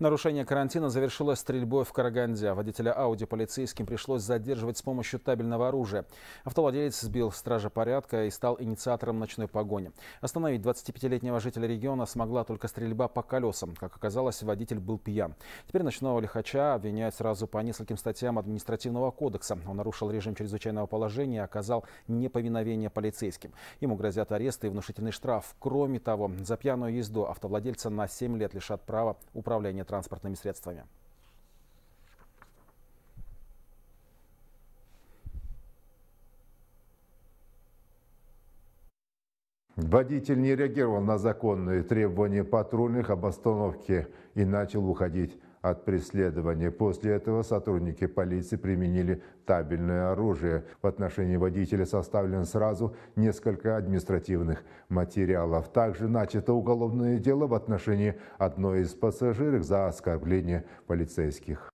Нарушение карантина завершилось стрельбой в Караганде. Водителя Ауди полицейским пришлось задерживать с помощью табельного оружия. Автовладелец сбил стража порядка и стал инициатором ночной погони. Остановить 25-летнего жителя региона смогла только стрельба по колесам. Как оказалось, водитель был пьян. Теперь ночного лихача обвиняют сразу по нескольким статьям административного кодекса. Он нарушил режим чрезвычайного положения и оказал неповиновение полицейским. Ему грозят аресты и внушительный штраф. Кроме того, за пьяную езду автовладельца на 7 лет лишат права управления управления транспортными средствами. Водитель не реагировал на законные требования патрульных об остановке и начал уходить от преследования. После этого сотрудники полиции применили табельное оружие. В отношении водителя составлено сразу несколько административных материалов. Также начато уголовное дело в отношении одной из пассажирок за оскорбление полицейских.